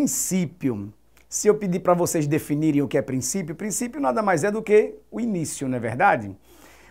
princípio. Se eu pedir para vocês definirem o que é princípio, princípio nada mais é do que o início, não é verdade?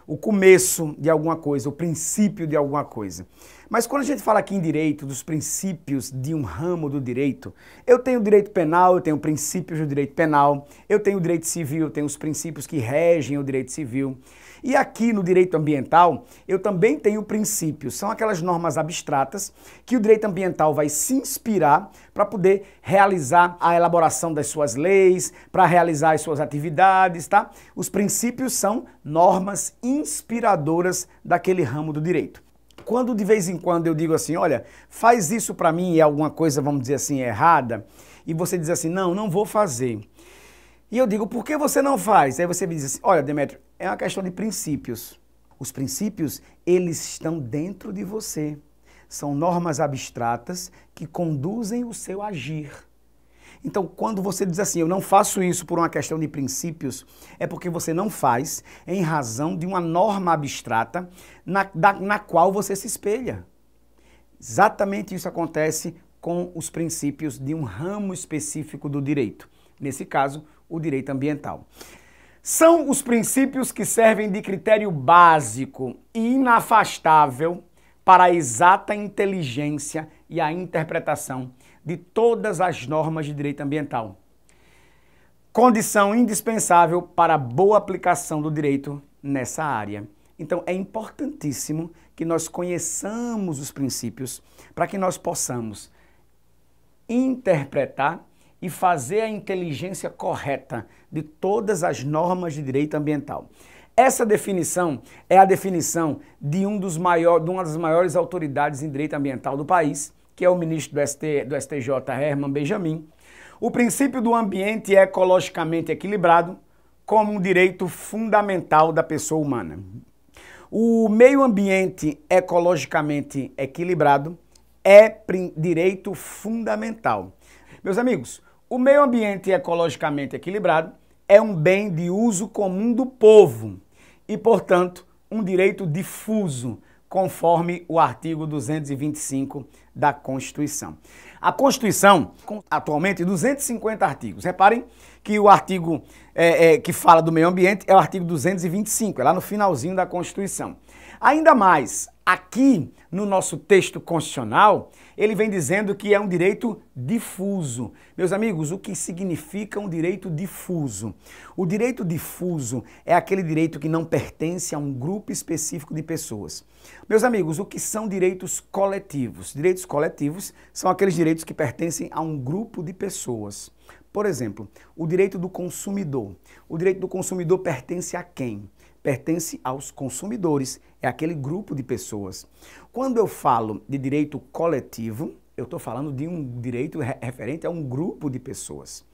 o começo de alguma coisa, o princípio de alguma coisa. Mas quando a gente fala aqui em direito, dos princípios de um ramo do direito, eu tenho direito penal, eu tenho princípios do direito penal, eu tenho direito civil, eu tenho os princípios que regem o direito civil. E aqui no direito ambiental, eu também tenho princípios, são aquelas normas abstratas que o direito ambiental vai se inspirar para poder realizar a elaboração das suas leis, para realizar as suas atividades, tá? Os princípios são normas inspiradoras daquele ramo do direito. Quando de vez em quando eu digo assim, olha, faz isso para mim e é alguma coisa, vamos dizer assim, errada, e você diz assim, não, não vou fazer. E eu digo, por que você não faz? Aí você me diz assim, olha, Demetrio, é uma questão de princípios. Os princípios, eles estão dentro de você. São normas abstratas que conduzem o seu agir. Então, quando você diz assim, eu não faço isso por uma questão de princípios, é porque você não faz em razão de uma norma abstrata na, da, na qual você se espelha. Exatamente isso acontece com os princípios de um ramo específico do direito, nesse caso, o direito ambiental. São os princípios que servem de critério básico e inafastável para a exata inteligência e a interpretação de todas as normas de direito ambiental. Condição indispensável para a boa aplicação do direito nessa área. Então é importantíssimo que nós conheçamos os princípios para que nós possamos interpretar e fazer a inteligência correta de todas as normas de direito ambiental. Essa definição é a definição de, um dos maior, de uma das maiores autoridades em direito ambiental do país, que é o ministro do, ST, do STJ, Herman Benjamin, o princípio do ambiente é ecologicamente equilibrado como um direito fundamental da pessoa humana. O meio ambiente ecologicamente equilibrado é direito fundamental. Meus amigos, o meio ambiente ecologicamente equilibrado é um bem de uso comum do povo e, portanto, um direito difuso conforme o artigo 225 da Constituição. A Constituição, com atualmente 250 artigos. Reparem que o artigo é, é, que fala do meio ambiente é o artigo 225, é lá no finalzinho da Constituição. Ainda mais, aqui no nosso texto constitucional, ele vem dizendo que é um direito difuso. Meus amigos, o que significa um direito difuso? O direito difuso é aquele direito que não pertence a um grupo específico de pessoas. Meus amigos, o que são direitos coletivos? Direitos coletivos são aqueles direitos direitos que pertencem a um grupo de pessoas. Por exemplo, o direito do consumidor. O direito do consumidor pertence a quem? Pertence aos consumidores, é aquele grupo de pessoas. Quando eu falo de direito coletivo, eu estou falando de um direito referente a um grupo de pessoas.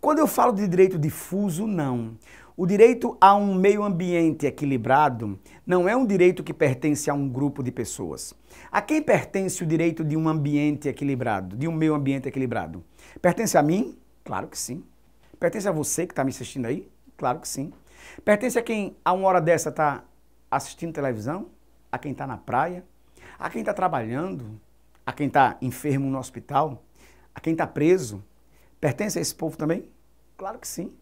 Quando eu falo de direito difuso, não. O direito a um meio ambiente equilibrado não é um direito que pertence a um grupo de pessoas. A quem pertence o direito de um ambiente equilibrado, de um meio ambiente equilibrado? Pertence a mim? Claro que sim. Pertence a você que está me assistindo aí? Claro que sim. Pertence a quem a uma hora dessa está assistindo televisão? A quem está na praia? A quem está trabalhando? A quem está enfermo no hospital? A quem está preso? Pertence a esse povo também? Claro que sim.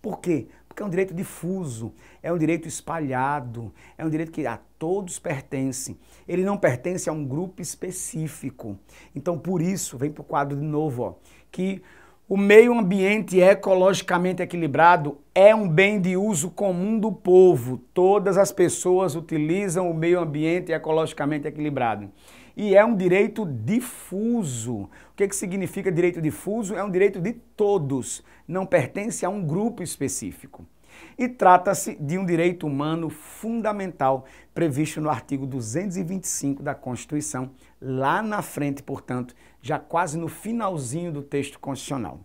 Por quê? porque é um direito difuso, é um direito espalhado, é um direito que a todos pertence. Ele não pertence a um grupo específico. Então, por isso, vem para o quadro de novo, ó, que o meio ambiente ecologicamente equilibrado é um bem de uso comum do povo. Todas as pessoas utilizam o meio ambiente ecologicamente equilibrado. E é um direito difuso. O que, que significa direito difuso? É um direito de todos, não pertence a um grupo específico e trata-se de um direito humano fundamental previsto no artigo 225 da Constituição, lá na frente, portanto, já quase no finalzinho do texto constitucional.